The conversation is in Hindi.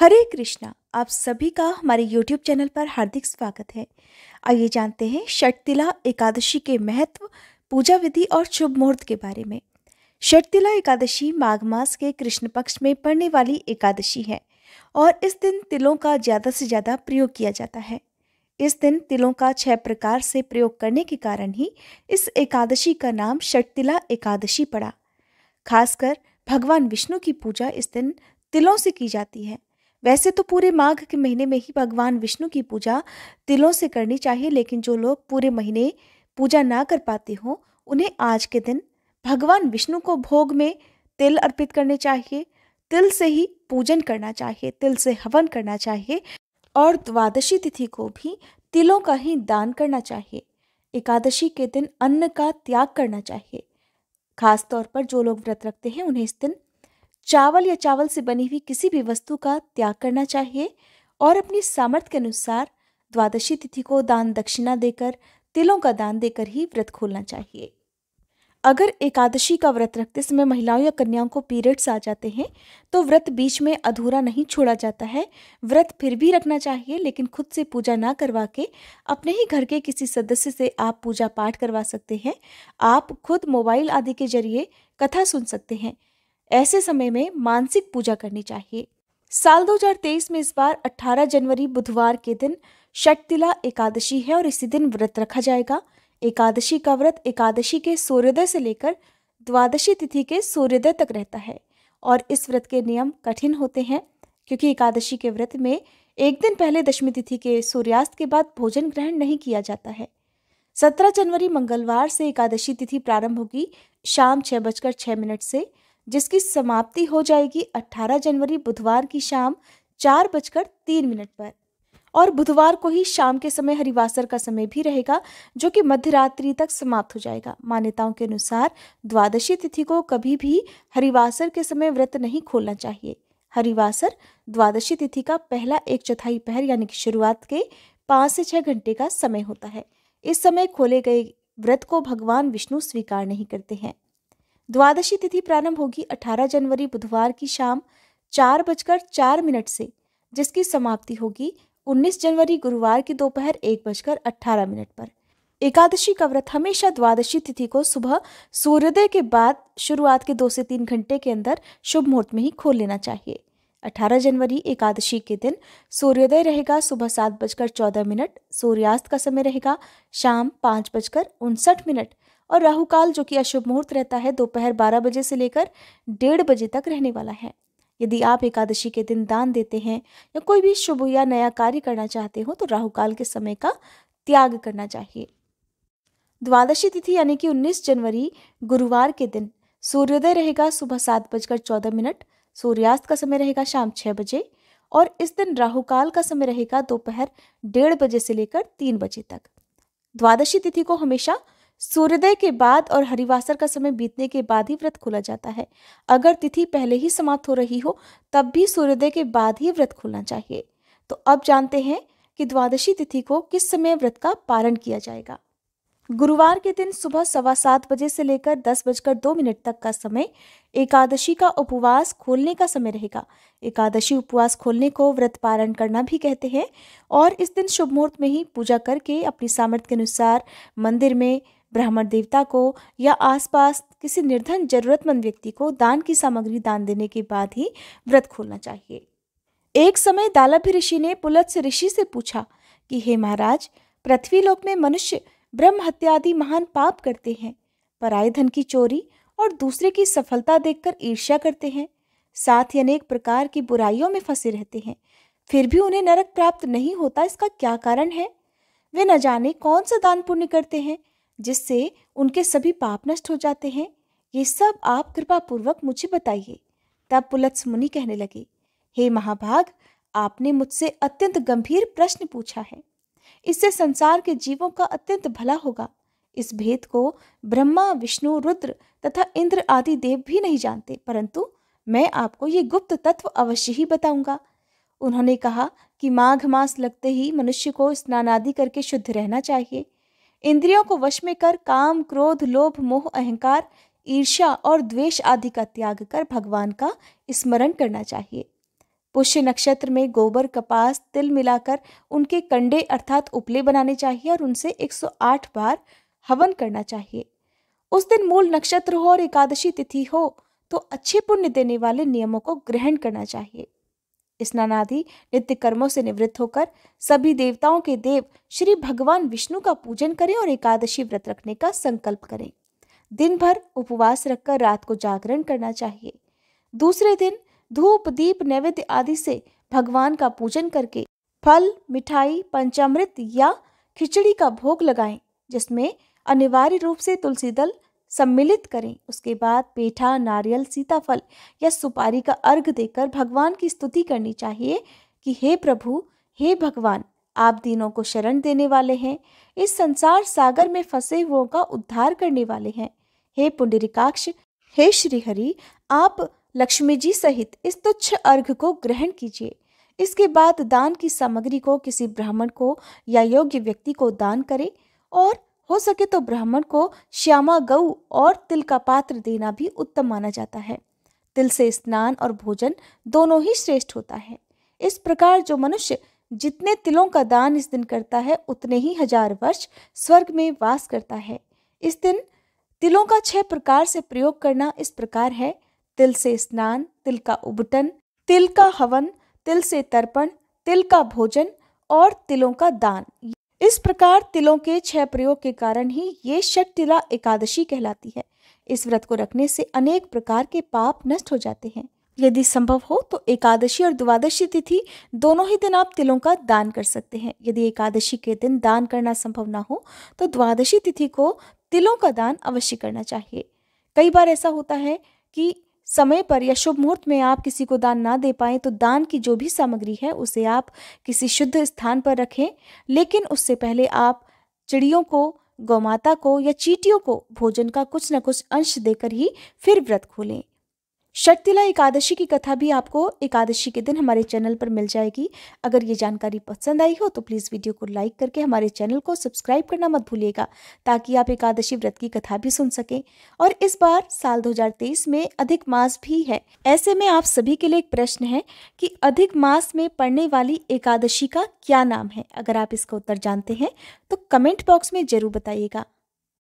हरे कृष्णा आप सभी का हमारे YouTube चैनल पर हार्दिक स्वागत है आइए जानते हैं शटतिला एकादशी के महत्व पूजा विधि और शुभ मुहूर्त के बारे में शटतिला एकादशी माघ मास के कृष्ण पक्ष में पड़ने वाली एकादशी है और इस दिन तिलों का ज़्यादा से ज़्यादा प्रयोग किया जाता है इस दिन तिलों का छह प्रकार से प्रयोग करने के कारण ही इस एकादशी का नाम शटतिला एकादशी पड़ा खासकर भगवान विष्णु की पूजा इस दिन तिलों से की जाती है वैसे तो पूरे माघ के महीने में ही भगवान विष्णु की पूजा तिलों से करनी चाहिए लेकिन जो लोग पूरे महीने पूजा ना कर पाते हों उन्हें आज के दिन भगवान विष्णु को भोग में तिल अर्पित करने चाहिए तिल से ही पूजन करना चाहिए तिल से हवन करना चाहिए और द्वादशी तिथि को भी तिलों का ही दान करना चाहिए एकादशी के दिन अन्न का त्याग करना चाहिए खासतौर पर जो लोग व्रत रखते हैं उन्हें इस दिन चावल या चावल से बनी हुई किसी भी वस्तु का त्याग करना चाहिए और अपनी सामर्थ्य के अनुसार द्वादशी तिथि को दान दक्षिणा देकर तिलों का दान देकर ही व्रत खोलना चाहिए अगर एकादशी का व्रत रखते समय महिलाओं या कन्याओं को पीरियड्स आ जाते हैं तो व्रत बीच में अधूरा नहीं छोड़ा जाता है व्रत फिर भी रखना चाहिए लेकिन खुद से पूजा ना करवा के अपने ही घर के किसी सदस्य से आप पूजा पाठ करवा सकते हैं आप खुद मोबाइल आदि के जरिए कथा सुन सकते हैं ऐसे समय में मानसिक पूजा करनी चाहिए साल 2023 में इस बार 18 जनवरी बुधवार के दिन शक्तिला एकादशी है और इसी दिन व्रत रखा जाएगा एकादशी का व्रत एकादशी के सूर्योदय से लेकर द्वादशी तिथि के सूर्योदय तक रहता है और इस व्रत के नियम कठिन होते हैं क्योंकि एकादशी के व्रत में एक दिन पहले दशमी तिथि के सूर्यास्त के बाद भोजन ग्रहण नहीं किया जाता है सत्रह जनवरी मंगलवार से एकादशी तिथि प्रारंभ होगी शाम छः बजकर छः मिनट से जिसकी समाप्ति हो जाएगी 18 जनवरी बुधवार की शाम चार बजकर तीन मिनट पर और बुधवार को ही शाम के समय हरिवासर का समय भी रहेगा जो कि मध्य रात्रि तक समाप्त हो जाएगा मान्यताओं के अनुसार द्वादशी तिथि को कभी भी हरिवासर के समय व्रत नहीं खोलना चाहिए हरिवासर द्वादशी तिथि का पहला एक चौथाई पहर यानी कि शुरुआत के पाँच से छः घंटे का समय होता है इस समय खोले गए व्रत को भगवान विष्णु स्वीकार नहीं करते हैं द्वादशी तिथि प्रारंभ होगी 18 जनवरी बुधवार की शाम चार बजकर चार मिनट से जिसकी समाप्ति होगी 19 जनवरी गुरुवार की दोपहर एक बजकर अट्ठारह मिनट पर एकादशी का व्रत हमेशा द्वादशी तिथि को सुबह सूर्योदय के बाद शुरुआत के दो से तीन घंटे के अंदर शुभ मुहूर्त में ही खोल लेना चाहिए 18 जनवरी एकादशी के दिन सूर्योदय रहेगा सुबह सात बजकर चौदह मिनट सूर्यास्त का समय रहेगा शाम पाँच बजकर उनसठ मिनट और राहु काल जो कि अशुभ मुहूर्त रहता है दोपहर बारह बजे से लेकर डेढ़ बजे तक रहने वाला है यदि आप एकादशी के दिन दान देते हैं या कोई भी शुभ या नया कार्य करना चाहते हो तो राहु काल के समय का त्याग करना चाहिए द्वादशी तिथि यानी कि 19 जनवरी गुरुवार के दिन सूर्योदय रहेगा सुबह सात बजकर चौदह मिनट सूर्यास्त का समय रहेगा शाम छह बजे और इस दिन राहु काल का समय रहेगा दोपहर डेढ़ बजे से लेकर तीन बजे तक द्वादशी तिथि को हमेशा सूर्योदय के बाद और हरिवासर का समय बीतने के बाद ही व्रत खोला जाता है अगर तिथि पहले ही समाप्त हो रही हो तब भी सूर्योदय के बाद ही व्रत खोलना चाहिए तो अब जानते हैं कि द्वादशी तिथि को किस समय व्रत का पारण किया जाएगा गुरुवार के दिन सुबह सवा सात बजे से लेकर दस बजकर दो मिनट तक का समय एकादशी का उपवास खोलने का समय रहेगा एकादशी उपवास खोलने को व्रत पारण करना भी कहते हैं और इस दिन शुभ मुहूर्त में ही पूजा करके अपनी सामर्थ्य के अनुसार मंदिर में ब्राह्मण देवता को या आसपास किसी निर्धन जरूरतमंद व्यक्ति को दान की सामग्री दान देने के बाद ही व्रत खोलना चाहिए एक समय दालभ्य ऋषि ने पुलत्स ऋषि से पूछा कि हे महाराज पृथ्वी लोक में मनुष्य ब्रह्म हत्या आदि महान पाप करते हैं पराय धन की चोरी और दूसरे की सफलता देखकर ईर्ष्या करते हैं साथ ही अनेक प्रकार की बुराइयों में फंसे रहते हैं फिर भी उन्हें नरक प्राप्त नहीं होता इसका क्या कारण है वे न जाने कौन सा दान पुण्य करते हैं जिससे उनके सभी पाप नष्ट हो जाते हैं ये सब आप कृपा पूर्वक मुझे बताइए तब पुलत्स मुनि कहने लगे हे महाभाग आपने मुझसे अत्यंत गंभीर प्रश्न पूछा है इससे संसार के जीवों का अत्यंत भला होगा इस भेद को ब्रह्मा विष्णु रुद्र तथा इंद्र आदि देव भी नहीं जानते परंतु मैं आपको ये गुप्त तत्व अवश्य ही बताऊंगा उन्होंने कहा कि माघ मास लगते ही मनुष्य को स्नान आदि करके शुद्ध रहना चाहिए इंद्रियों को वश में कर काम क्रोध लोभ मोह अहंकार ईर्ष्या और द्वेष आदि का त्याग कर भगवान का स्मरण करना चाहिए पुष्य नक्षत्र में गोबर कपास तिल मिलाकर उनके कंडे अर्थात उपले बनाने चाहिए और उनसे 108 बार हवन करना चाहिए उस दिन मूल नक्षत्र हो और एकादशी तिथि हो तो अच्छे पुण्य देने वाले नियमों को ग्रहण करना चाहिए स्नानादि नित्य कर्मों से निवृत्त होकर सभी देवताओं के देव श्री भगवान विष्णु का पूजन करें और एकादशी व्रत रखने का संकल्प करें दिन भर उपवास रखकर रात को जागरण करना चाहिए दूसरे दिन धूप दीप नैवेद्य आदि से भगवान का पूजन करके फल मिठाई पंचामृत या खिचड़ी का भोग लगाएं जिसमें अनिवार्य रूप से तुलसी दल सम्मिलित करें उसके बाद पेठा नारियल सीताफल या सुपारी का अर्घ देकर भगवान की स्तुति करनी चाहिए कि हे प्रभु हे भगवान आप दिनों को शरण देने वाले हैं इस संसार सागर में फंसे हुओं का उद्धार करने वाले हैं हे पुंडरिकाक्ष हे श्रीहरि आप लक्ष्मी जी सहित इस तुच्छ अर्घ को ग्रहण कीजिए इसके बाद दान की सामग्री को किसी ब्राह्मण को या योग्य व्यक्ति को दान करें और हो सके तो ब्राह्मण को श्यामा गौ और तिल का पात्र देना भी उत्तम माना जाता है तिल से स्नान और भोजन दोनों ही श्रेष्ठ होता है इस प्रकार जो मनुष्य जितने तिलों का दान इस दिन करता है उतने ही हजार वर्ष स्वर्ग में वास करता है इस दिन तिलों का छह प्रकार से प्रयोग करना इस प्रकार है तिल से स्नान तिल का उबटन तिल का हवन तिल से तर्पण तिल का भोजन और तिलों का दान इस प्रकार तिलों के छह प्रयोग के कारण ही ये षठ तिला एकादशी कहलाती है इस व्रत को रखने से अनेक प्रकार के पाप नष्ट हो जाते हैं यदि संभव हो तो एकादशी और द्वादशी तिथि दोनों ही दिन आप तिलों का दान कर सकते हैं यदि एकादशी के दिन दान करना संभव ना हो तो द्वादशी तिथि को तिलों का दान अवश्य करना चाहिए कई बार ऐसा होता है कि समय पर या शुभ मुहूर्त में आप किसी को दान ना दे पाएँ तो दान की जो भी सामग्री है उसे आप किसी शुद्ध स्थान पर रखें लेकिन उससे पहले आप चिड़ियों को गौमाता को या चीटियों को भोजन का कुछ न कुछ अंश देकर ही फिर व्रत खोलें शटतिला एकादशी की कथा भी आपको एकादशी के दिन हमारे चैनल पर मिल जाएगी अगर ये जानकारी पसंद आई हो तो प्लीज़ वीडियो को लाइक करके हमारे चैनल को सब्सक्राइब करना मत भूलिएगा ताकि आप एकादशी व्रत की कथा भी सुन सकें और इस बार साल 2023 में अधिक मास भी है ऐसे में आप सभी के लिए एक प्रश्न है कि अधिक मास में पड़ने वाली एकादशी का क्या नाम है अगर आप इसका उत्तर जानते हैं तो कमेंट बॉक्स में ज़रूर बताइएगा